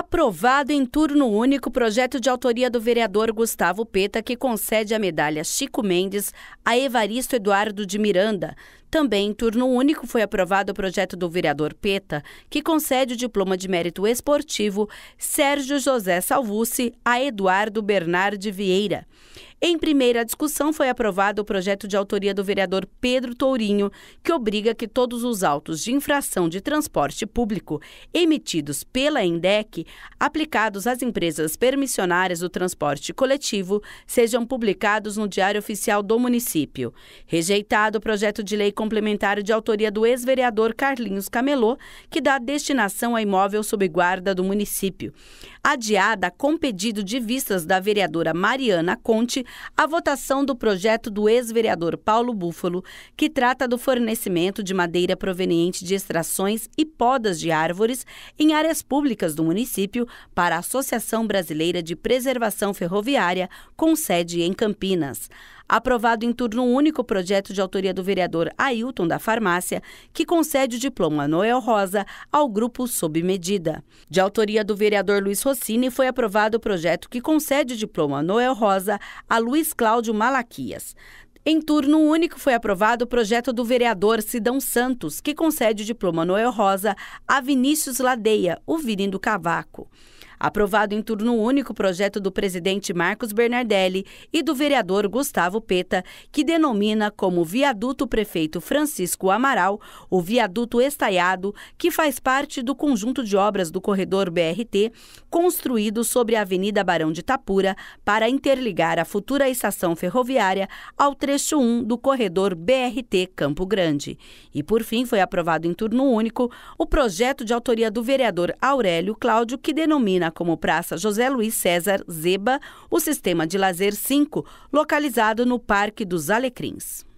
aprovado em turno único projeto de autoria do vereador Gustavo Peta que concede a medalha Chico Mendes a Evaristo Eduardo de Miranda. Também em turno único foi aprovado o projeto do vereador Peta que concede o diploma de mérito esportivo Sérgio José Salvucci a Eduardo Bernardo Vieira. Em primeira discussão, foi aprovado o projeto de autoria do vereador Pedro Tourinho, que obriga que todos os autos de infração de transporte público emitidos pela INDEC, aplicados às empresas permissionárias do transporte coletivo, sejam publicados no Diário Oficial do Município. Rejeitado o projeto de lei complementar de autoria do ex-vereador Carlinhos Camelô, que dá destinação a imóvel sob guarda do município. Adiada com pedido de vistas da vereadora Mariana Conte, a votação do projeto do ex-vereador Paulo Búfalo, que trata do fornecimento de madeira proveniente de extrações e podas de árvores em áreas públicas do município para a Associação Brasileira de Preservação Ferroviária, com sede em Campinas aprovado em turno único o projeto de autoria do vereador Ailton da Farmácia, que concede o diploma Noel Rosa ao grupo sob medida. De autoria do vereador Luiz Rossini, foi aprovado o projeto que concede o diploma Noel Rosa a Luiz Cláudio Malaquias. Em turno único foi aprovado o projeto do vereador Sidão Santos, que concede o diploma Noel Rosa a Vinícius Ladeia, o Virim do Cavaco. Aprovado em turno único o projeto do presidente Marcos Bernardelli e do vereador Gustavo Peta, que denomina como Viaduto Prefeito Francisco Amaral o viaduto estaiado, que faz parte do conjunto de obras do corredor BRT, construído sobre a Avenida Barão de Itapura para interligar a futura estação ferroviária ao trecho 1 do corredor BRT Campo Grande. E por fim, foi aprovado em turno único o projeto de autoria do vereador Aurélio Cláudio, que denomina como praça José Luiz César Zeba o sistema de lazer 5, localizado no Parque dos Alecrins.